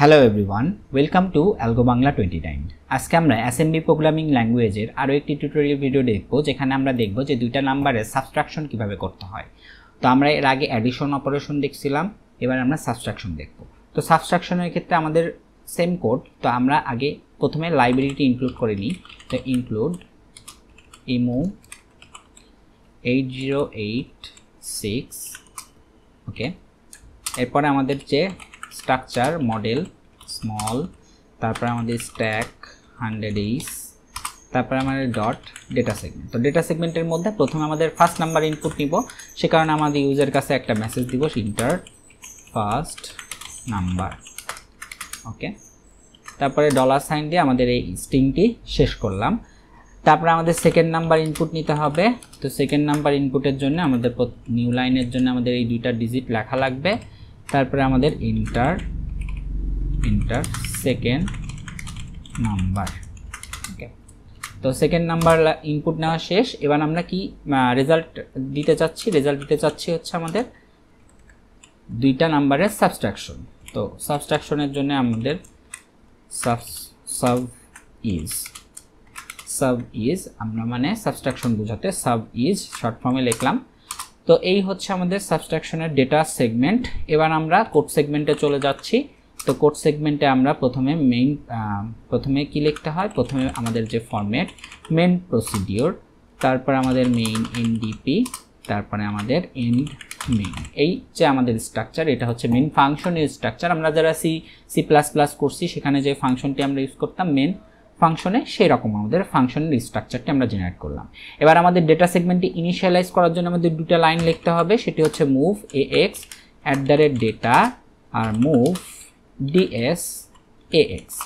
hello everyone welcome to algo Bangla twenty nine আজকে আমরা assembly programming ল্যাঙ্গুয়েজের আরও একটি টিউটোরিয়াল ভিডিও দেখব যেখানে আমরা দেখব যে দুইটা নাম্বারের সাবস্ট্রাকশন কীভাবে করতে হয় তো আমরা এর আগে অ্যাডিশন অপারেশন দেখছিলাম এবার আমরা সাবস্ট্রাকশন দেখব তো সাবস্ট্রাকশনের ক্ষেত্রে আমাদের সেম কোড তো আমরা আগে প্রথমে লাইব্রেরিটি ইনক্লুড করে নিই তো include emu eight zero eight six okay এরপরে আমাদের যে স্ট্রাকচার মডেল স্মল তারপরে আমাদের স্ট্যাক হান্ড্রেড ইস তারপরে আমাদের ডট ডেটা সেগমেন্ট তো ডেটা সেগমেন্টের মধ্যে প্রথমে আমাদের ফার্স্ট নাম্বার ইনপুট নিব সে কারণে আমাদের ইউজের কাছে একটা মেসেজ দিব ইন্টার ফার্স্ট নাম্বার ওকে তারপরে ডলার সাইন দিয়ে আমাদের এই স্ট্রিংটি শেষ করলাম তারপরে আমাদের সেকেন্ড নাম্বার ইনপুট নিতে হবে তো সেকেন্ড নাম্বার ইনপুটের জন্য আমাদের নিউ লাইনের জন্য আমাদের এই দুইটা ডিজিট লেখা লাগবে তারপরে আমাদের inter inter second number okay তো সেকেন্ড নাম্বার ইনপুট নেওয়া শেষ এবার আমরা কি রেজাল্ট দিতে চাচ্ছি রেজাল্ট দিতে চাচ্ছি হচ্ছে আমাদের দুইটা নাম্বারের সাবস্ট্রাকশন তো সাবস্ট্রাকশনের জন্য আমাদের sub sub is sub is আমরা মানে সাবস্ট্রাকশন বোঝাতে সাব ইজ শর্ট ফর্মে লিখলাম তো এই হচ্ছে আমাদের সাবস্ট্রাকশনের ডেটা সেগমেন্ট এবার আমরা কোড সেগমেন্টে চলে যাচ্ছি তো কোড সেগমেন্টে আমরা প্রথমে মেইন প্রথমে কি লিখতে হয় প্রথমে আমাদের যে ফরম্যাট মেন প্রসিডিওর তারপর আমাদের মেইন এনডিপি তারপরে আমাদের এন মেইন এই যে আমাদের স্ট্রাকচার এটা হচ্ছে মেন ফাংশনের স্ট্রাকচার আমরা যারা সি সি প্লাস প্লাস করছি সেখানে যে ফাংশনটি আমরা ইউজ করতাম মেন ফাংশনে সেই রকম আমাদের ফাংশনের স্ট্রাকচারটি আমরা জেনারেট করলাম এবার আমাদের ডেটা সেগমেন্টটি ইনিশিয়ালাইজ করার জন্য আমাদের দুটা লাইন লিখতে হবে সেটি হচ্ছে move A X at the rate data আর মুভ ডিএস এ এক্স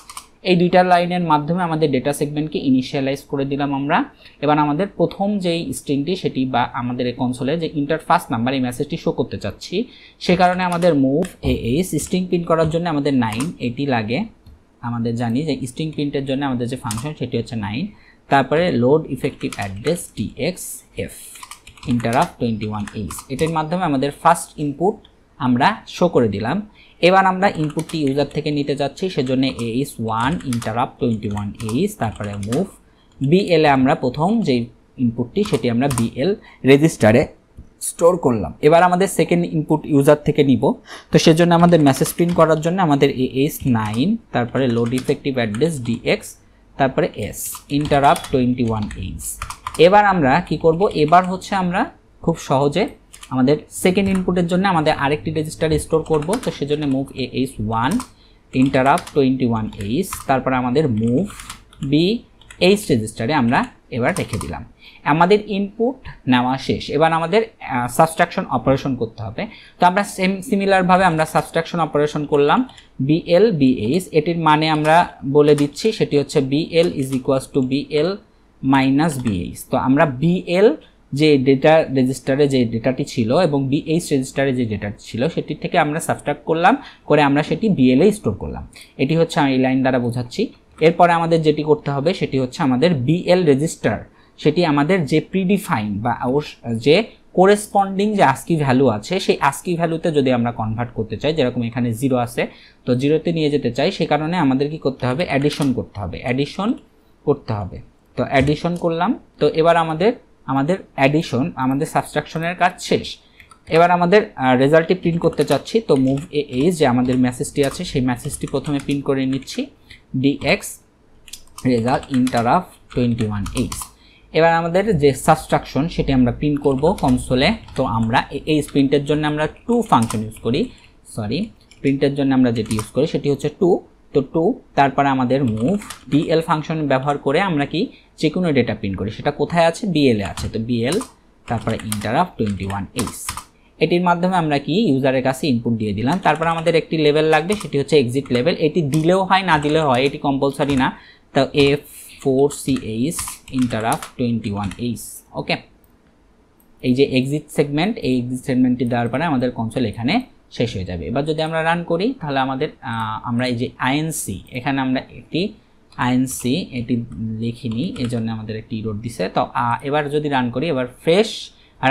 এই দুইটা লাইনের মাধ্যমে আমাদের ডেটা সেগমেন্টকে ইনিশিয়ালাইজ করে দিলাম আমরা এবার আমাদের প্রথম যেই স্ট্রিংটি সেটি বা আমাদের এই কনসোলে যে ইন্টার ফার্স্ট নাম্বার এই মেসেজটি শো করতে চাচ্ছি সে কারণে আমাদের move A H string print করার জন্য আমাদের নাইন এটি লাগে আমাদের জানি যে স্ট্রিং প্রিন্টের জন্য আমাদের যে ফাংশন সেটি হচ্ছে নাইন তারপরে load effective address TX F interrupt twenty one H এটির মাধ্যমে আমাদের ফার্স্ট ইনপুট আমরা শো করে দিলাম এবার আমরা ইনপুটটি ইউজার থেকে নিতে যাচ্ছি সেজন্য H one interrupt twenty one H তারপরে মুভ বিএলে আমরা প্রথম যে ইনপুটটি সেটি আমরা বিএল রেজিস্টারে স্টোর করলাম এবার আমাদের সেকেন্ড ইনপুট ইউজার থেকে নিব তো সেজন্য আমাদের মেসেজ প্রিন্ট করার জন্য আমাদের এ এস নাইন তারপরে লোড ইফেক্টিভ অ্যাড্রেস ডিএক্স তারপরে S up twenty one H এবার আমরা কি করব এবার হচ্ছে আমরা খুব সহজে আমাদের সেকেন্ড ইনপুটের জন্য আমাদের আরেকটি রেজিস্টার স্টোর করব তো সেজন্য move S one up twenty one H তারপরে আমাদের মুভ বি এইচ রেজিস্টারে আমরা এবার রেখে দিলাম আমাদের ইনপুট নেওয়া শেষ এবার আমাদের সাবস্ট্রাকশন অপারেশন করতে হবে তো আমরা সেম সিমিলারভাবে আমরা সাবস্ট্রাকশন অপারেশন করলাম বিএল বিএইচ এটির মানে আমরা বলে দিচ্ছি সেটি হচ্ছে BL is equals to BL minus BH তো আমরা বিএল যে ডেটা রেজিস্টারে যে ডেটাটি ছিল এবং বিএইচ রেজিস্টারে যে ডেটাটি ছিল সেটির থেকে আমরা সাবস্ট্রাক্ট করলাম করে আমরা সেটি বিএলে স্টোর করলাম এটি হচ্ছে আমি এই লাইন দ্বারা বোঝাচ্ছি এরপরে আমাদের যেটি করতে হবে সেটি হচ্ছে আমাদের বিএল রেজিস্টার সেটি আমাদের যে প্রিডিফাইন বা যে কোরেসপন্ডিং যে আস্কি ভ্যালু আছে সেই আস্কি ভ্যালুতে যদি আমরা কনভার্ট করতে চাই যেরকম এখানে জিরো আছে তো জিরোতে নিয়ে যেতে চাই সে কারণে আমাদের কি করতে হবে অ্যাডিশন করতে হবে অ্যাডিশন করতে হবে তো অ্যাডিশন করলাম তো এবার আমাদের আমাদের অ্যাডিশন আমাদের সাবস্ট্রাকশনের কাজ শেষ এবার আমাদের রেজাল্টটি প্রিন্ট করতে চাচ্ছি তো মুভ এ যে আমাদের মেসেজটি আছে সেই মেসেজটি প্রথমে প্রিন্ট করে নিচ্ছি dx result interrupt twenty one এবার আমাদের যে সাবস্ট্রাকশন সেটি আমরা প্রিন্ট করব কনসোলে তো আমরা এই প্রিন্টের জন্য আমরা টু ফাংশন ইউজ করি সরি প্রিন্টের জন্য আমরা যেটি ইউজ করি সেটি হচ্ছে টু তো টু তারপরে আমাদের মুভ ডিএল ফাংশন ব্যবহার করে আমরা কি যে কোনো ডেটা প্রিন্ট করি সেটা কোথায় আছে বিএলে আছে তো বিএল তারপরে interrupt twenty one H এটির মাধ্যমে আমরা কি ইউজারের কাছে ইনপুট দিয়ে দিলাম তারপর আমাদের একটি লেভেল লাগবে সেটি হচ্ছে এক্সিট লেভেল এটি দিলেও হয় না দিলেও হয় এটি কম্পালসারি না তো F four C H interrupt twenty one H okay এই যে এক্সিট সেগমেন্ট এই এক্সিট সেগমেন্টটি দেওয়ার পরে আমাদের কনসোল এখানে শেষ হয়ে যাবে এবার যদি আমরা রান করি তাহলে আমাদের আমরা এই যে আইএনসি এখানে আমরা একটি আইএনসি এটি লিখিনি জন্য আমাদের একটি রোড দিছে তো এবার যদি রান করি এবার ফ্রেশ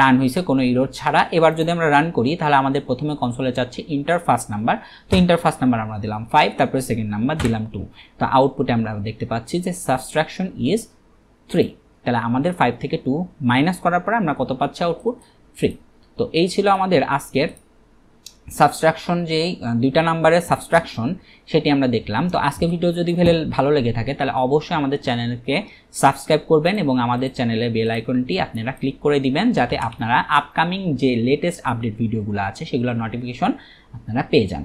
রান হয়েছে কোনো ইরোড ছাড়া এবার যদি আমরা রান করি তাহলে আমাদের প্রথমে কনসোলে চাচ্ছে ইন্টার ফার্স্ট নাম্বার তো ইন্টার ফার্স্ট নাম্বার আমরা দিলাম ফাইভ তারপরে সেকেন্ড নাম্বার দিলাম টু তো আউটপুটে আমরা দেখতে পাচ্ছি যে সাবস্ট্রাকশন ইজ থ্রি তাহলে আমাদের ফাইভ থেকে টু মাইনাস করার পরে আমরা কত পাচ্ছি আউটপুট থ্রি তো এই ছিল আমাদের আজকের সাবস্ট্রাকশন যে দুইটা নাম্বারের সাবস্ট্রাকশন সেটি আমরা দেখলাম তো আজকে ভিডিও যদি ভেলে ভালো লেগে থাকে তাহলে অবশ্যই আমাদের চ্যানেলকে সাবস্ক্রাইব করবেন এবং আমাদের চ্যানেলে বেল আইকনটি আপনারা ক্লিক করে দিবেন যাতে আপনারা আপকামিং যে লেটেস্ট আপডেট ভিডিওগুলো আছে সেগুলোর নোটিফিকেশন আপনারা পেয়ে যান